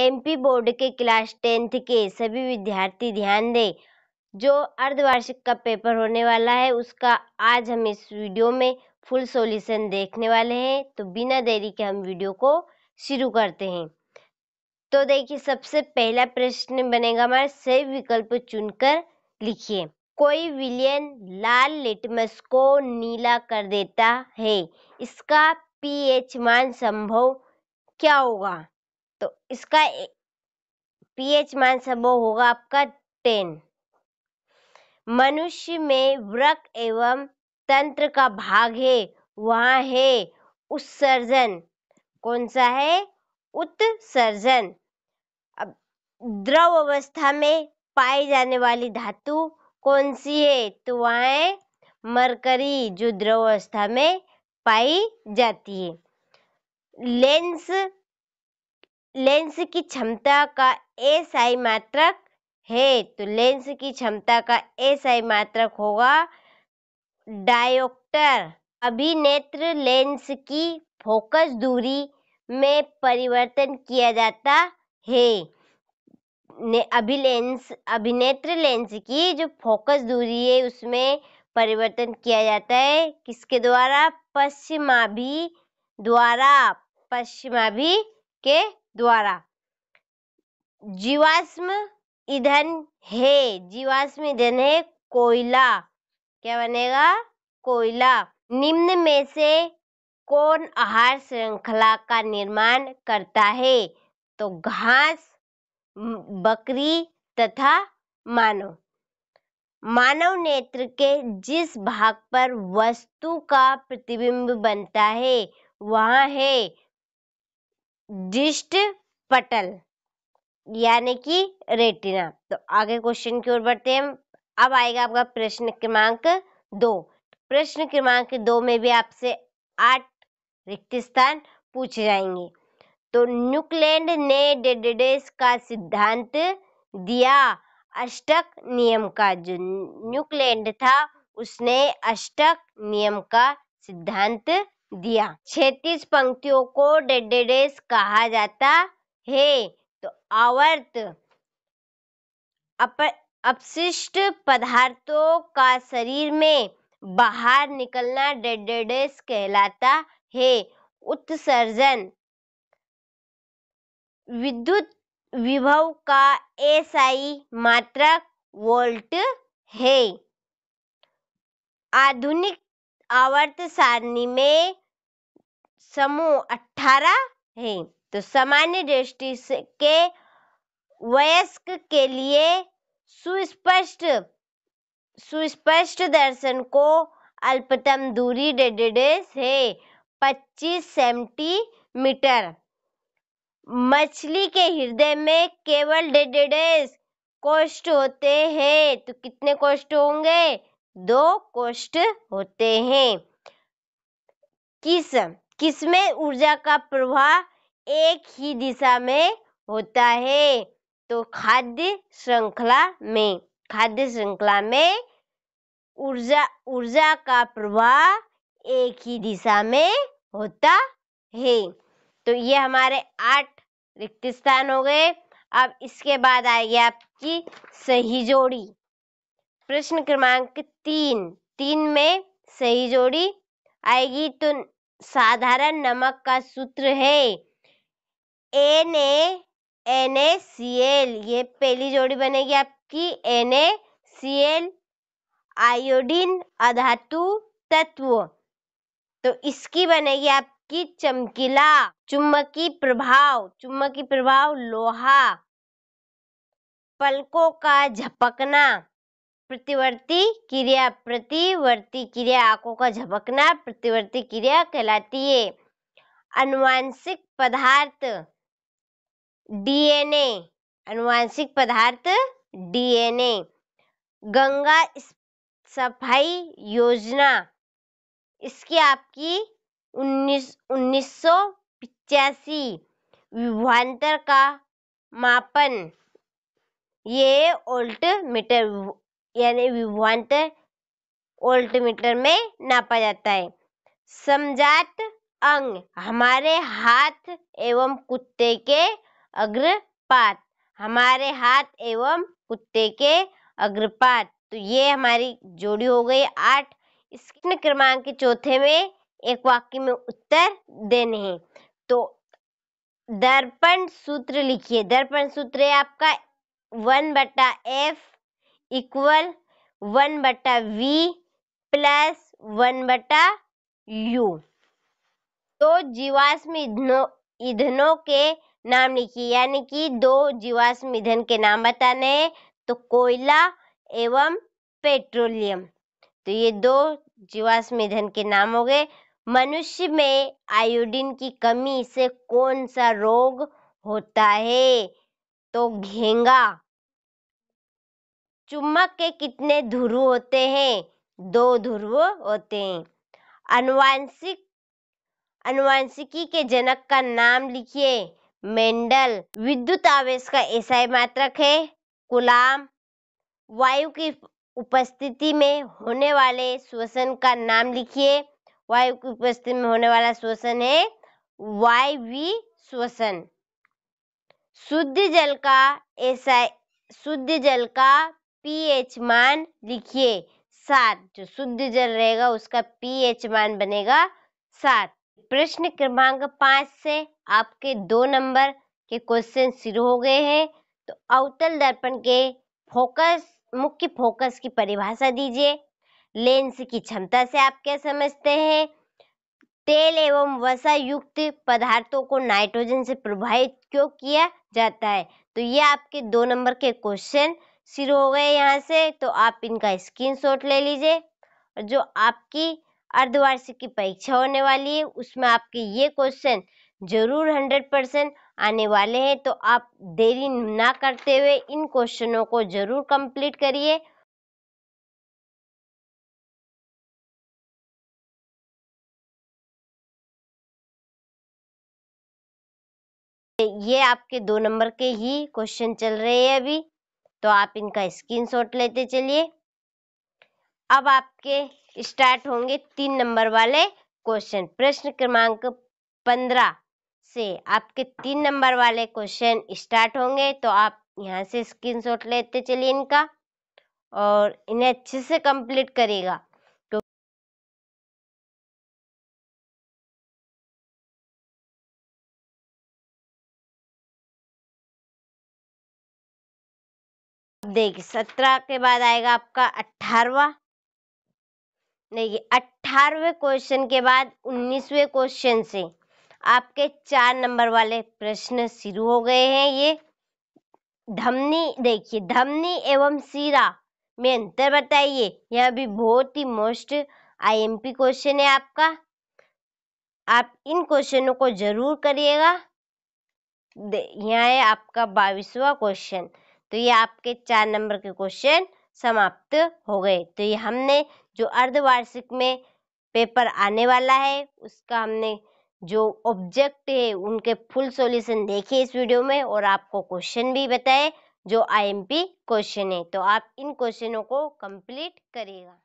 MP board के class tenth के सभी विद्यार्थी ध्यान दें जो अर्धवार्षिक का पेपर होने वाला है उसका आज हम इस वीडियो में फुल सॉल्यूशन देखने वाले हैं तो बिना देरी के हम वीडियो को शुरू करते हैं तो देखिए सबसे पहला प्रश्न बनेगा हमारा सही विकल्प चुनकर लिखिए कोई विलियन लाल लिटमस को नीला कर देता है इसका पीएच मान संभव क्या होगा तो इसका पीएच मान सब होगा आपका टेन मनुष्य में व्रक एवं तंत्र का भाग है वहां है उत्सर्जन कौन सा है उत्सर्जन अब द्रव अवस्था में पाई जाने वाली धातु कौन सी है तो वहां है मरकरी जो द्रव अवस्था में पाई जाती है लेंस लेंस की क्षमता का एस आई मात्रक है तो लेंस की क्षमता का एसआई मात्रक होगा डायोक्टर अभिनेत्र लेंस की फोकस दूरी में परिवर्तन किया जाता है ने अभिलेंस अभिनेत्र लेंस की जो फोकस दूरी है उसमें परिवर्तन किया जाता है किसके द्वारा पश्चिमाभि द्वारा पश्चिमाभि के द्वारा जीवाश्म ईंधन है जीवाश्म ईंधन है कोयला क्या बनेगा कोयला निम्न में से कौन आहार श्रृंखला का निर्माण करता है तो घास बकरी तथा मानव मानव नेत्र के जिस भाग पर वस्तु का प्रतिबिंब बनता है वहां है दिष्ट पटल यानी कि रेटिना तो आगे क्वेश्चन की ओर बढ़ते हैं अब आएगा आपका प्रश्न क्रमांक दो प्रश्न क्रमांक दो में भी आपसे आठ रिक्त स्थान पूछे जाएंगे तो न्यूक्लैंड ने डेडेडेस का सिद्धांत दिया अष्टक नियम का जो न्यूक्लैंड था उसने अष्टक नियम का सिद्धांत दिया छत्तीस पंक्तियों को डेडेडेस कहा जाता है तो आवर्त अपशिष्ट पदार्थों का शरीर में बाहर निकलना डेडेडेस कहलाता है उत्सर्जन विद्युत विभव का एसआई मात्रा वोल्ट है आधुनिक आवर्त सारणी में समूह अठारह है तो सामान्य दृष्टि के वयस्क के लिए सुस्पष्ट सुस्पष्ट दर्शन को अल्पतम दूरी डेडेडेस है पच्चीस सेंटीमीटर मछली के हृदय में केवल डेडेडेस कोष्ट होते हैं तो कितने कोष्ट होंगे दो कोष्ट होते हैं किस किसमें ऊर्जा का प्रवाह एक ही दिशा में होता है तो खाद्य श्रृंखला में खाद्य श्रृंखला में ऊर्जा ऊर्जा का प्रवाह एक ही दिशा में होता है तो ये हमारे आठ रिक्त स्थान हो गए अब इसके बाद आएगी आपकी सही जोड़ी प्रश्न क्रमांक तीन तीन में सही जोड़ी आएगी तो साधारण नमक का सूत्र है एल ये पहली जोड़ी बनेगी आपकी एल आयोडीन अधातु तत्व तो इसकी बनेगी आपकी चमकीला चुम्बकी प्रभाव चुम्बकी प्रभाव लोहा पलकों का झपकना प्रतिवर्ती क्रिया प्रतिवर्ती क्रिया आंखों का झपकना प्रतिवर्ती क्रिया कहलाती है अनुवांशिक पदार्थ डीएनए अनुवांशिक पदार्थ डीएनए गंगा सफाई योजना इसकी आपकी उन्नीस उन्नीस सौ पिचासी विभवांतर का मापन ये ओल्ट मीटर यानी विभवांतर वोल्टमीटर में नापा जाता है समझात अंग हमारे हाथ एवं कुत्ते के अग्रपात हमारे हाथ एवं कुत्ते के अग्रपात तो ये हमारी जोड़ी हो गई आठ इस क्रमांक के चौथे में एक वाक्य में उत्तर देने हैं तो दर्पण सूत्र लिखिए दर्पण सूत्र है आपका वन बटा एफ इक्वल वन बटा वी प्लस वन बटा यू तो जीवाश्म ईंधनों के नाम लिखिए यानी कि दो जीवाश्म ईंधन के नाम बताने हैं तो कोयला एवं पेट्रोलियम तो ये दो जीवाश्म ईंधन के नाम हो गए मनुष्य में आयोडीन की कमी से कौन सा रोग होता है तो घेंगा चुम्बक के कितने ध्रुव होते हैं दो ध्रुव होते हैं अनुवांशिक अनुवांशिकी के जनक का नाम लिखिए मेंडल विद्युत आवेश का एसआई मात्रक है कुलाम वायु की उपस्थिति में होने वाले श्वसन का नाम लिखिए वायु की उपस्थिति में होने वाला श्वसन है वायवी श्वसन शुद्ध जल का एसआई शुद्ध जल का पीएच मान लिखिए सात जो शुद्ध जल रहेगा उसका पीएच मान बनेगा सात प्रश्न क्रमांक पाँच से आपके दो नंबर के क्वेश्चन शुरू हो गए हैं तो अवतल दर्पण के फोकस मुख्य फोकस की परिभाषा दीजिए लेंस की क्षमता से आप क्या समझते हैं तेल एवं वसा युक्त पदार्थों को नाइट्रोजन से प्रभावित क्यों किया जाता है तो ये आपके दो नंबर के क्वेश्चन सिर हो गए यहाँ से तो आप इनका शॉट ले लीजिए और जो आपकी अर्धवार्षिक की परीक्षा होने वाली है उसमें आपके ये क्वेश्चन जरूर हंड्रेड परसेंट आने वाले हैं तो आप देरी ना करते हुए इन क्वेश्चनों को जरूर कंप्लीट करिए ये आपके दो नंबर के ही क्वेश्चन चल रहे हैं अभी तो आप इनका शॉट लेते चलिए अब आपके स्टार्ट होंगे तीन नंबर वाले क्वेश्चन प्रश्न क्रमांक पंद्रह से आपके तीन नंबर वाले क्वेश्चन स्टार्ट होंगे तो आप यहाँ से स्क्रीनशॉट लेते चलिए इनका और इन्हें अच्छे से कंप्लीट करेगा देखिए सत्रह के बाद आएगा आपका अट्ठारवा देखिए अट्ठारहवें क्वेश्चन के बाद उन्नीसवें क्वेश्चन से आपके चार नंबर वाले प्रश्न शुरू हो गए हैं ये धमनी देखिए धमनी एवं सीरा में अंतर बताइए यह भी बहुत ही मोस्ट आईएमपी क्वेश्चन है आपका आप इन क्वेश्चनों को जरूर करिएगा यहाँ है आपका बाईसवा क्वेश्चन तो ये आपके चार नंबर के क्वेश्चन समाप्त हो गए तो ये हमने जो अर्धवार्षिक में पेपर आने वाला है उसका हमने जो ऑब्जेक्ट है उनके फुल सॉल्यूशन देखे इस वीडियो में और आपको क्वेश्चन भी बताए जो आईएमपी क्वेश्चन है तो आप इन क्वेश्चनों को कंप्लीट करिएगा